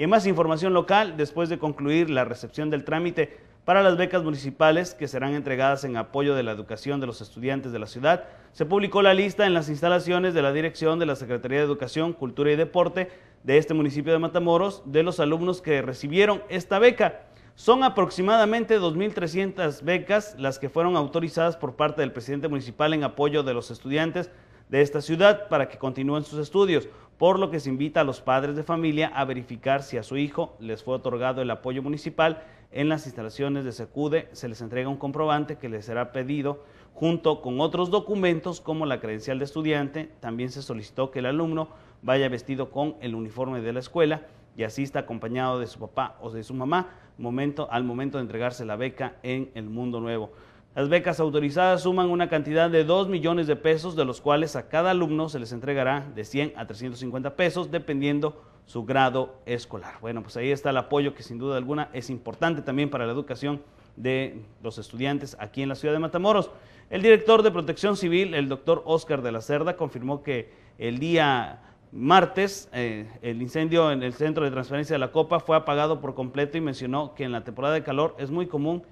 Y en más información local, después de concluir la recepción del trámite para las becas municipales que serán entregadas en apoyo de la educación de los estudiantes de la ciudad, se publicó la lista en las instalaciones de la dirección de la Secretaría de Educación, Cultura y Deporte de este municipio de Matamoros de los alumnos que recibieron esta beca. Son aproximadamente 2.300 becas las que fueron autorizadas por parte del presidente municipal en apoyo de los estudiantes de esta ciudad para que continúen sus estudios, por lo que se invita a los padres de familia a verificar si a su hijo les fue otorgado el apoyo municipal en las instalaciones de Secude. Se les entrega un comprobante que les será pedido junto con otros documentos como la credencial de estudiante. También se solicitó que el alumno vaya vestido con el uniforme de la escuela y asista acompañado de su papá o de su mamá momento, al momento de entregarse la beca en el mundo nuevo. Las becas autorizadas suman una cantidad de 2 millones de pesos, de los cuales a cada alumno se les entregará de 100 a 350 pesos, dependiendo su grado escolar. Bueno, pues ahí está el apoyo que sin duda alguna es importante también para la educación de los estudiantes aquí en la ciudad de Matamoros. El director de Protección Civil, el doctor Oscar de la Cerda, confirmó que el día martes eh, el incendio en el centro de transferencia de la Copa fue apagado por completo y mencionó que en la temporada de calor es muy común